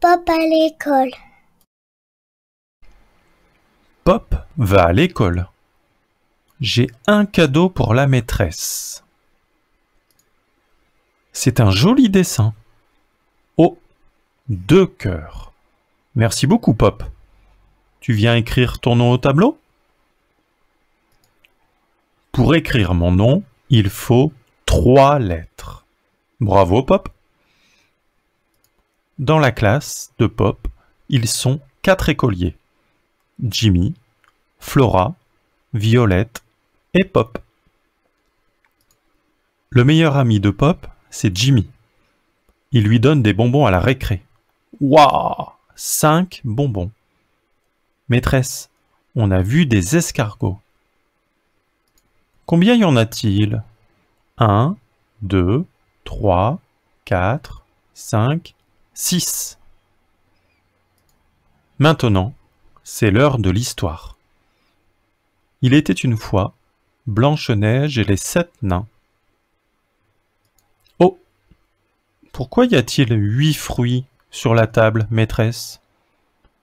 Pop à l'école. Pop va à l'école. J'ai un cadeau pour la maîtresse. C'est un joli dessin. Oh, deux cœurs. Merci beaucoup, Pop. Tu viens écrire ton nom au tableau Pour écrire mon nom, il faut trois lettres. Bravo, Pop. Dans la classe de Pop, ils sont quatre écoliers. Jimmy, Flora, Violette et Pop. Le meilleur ami de Pop, c'est Jimmy. Il lui donne des bonbons à la récré. Waouh Cinq bonbons. Maîtresse, on a vu des escargots. Combien y en a-t-il Un, deux, trois, quatre, cinq... 6. Maintenant, c'est l'heure de l'histoire. Il était une fois Blanche-Neige et les sept nains. Oh Pourquoi y a-t-il huit fruits sur la table, maîtresse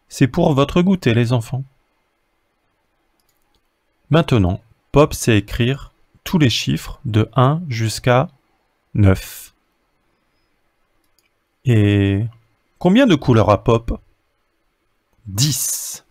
C'est pour votre goûter, les enfants. Maintenant, Pop sait écrire tous les chiffres de 1 jusqu'à 9. Et combien de couleurs à Pop 10.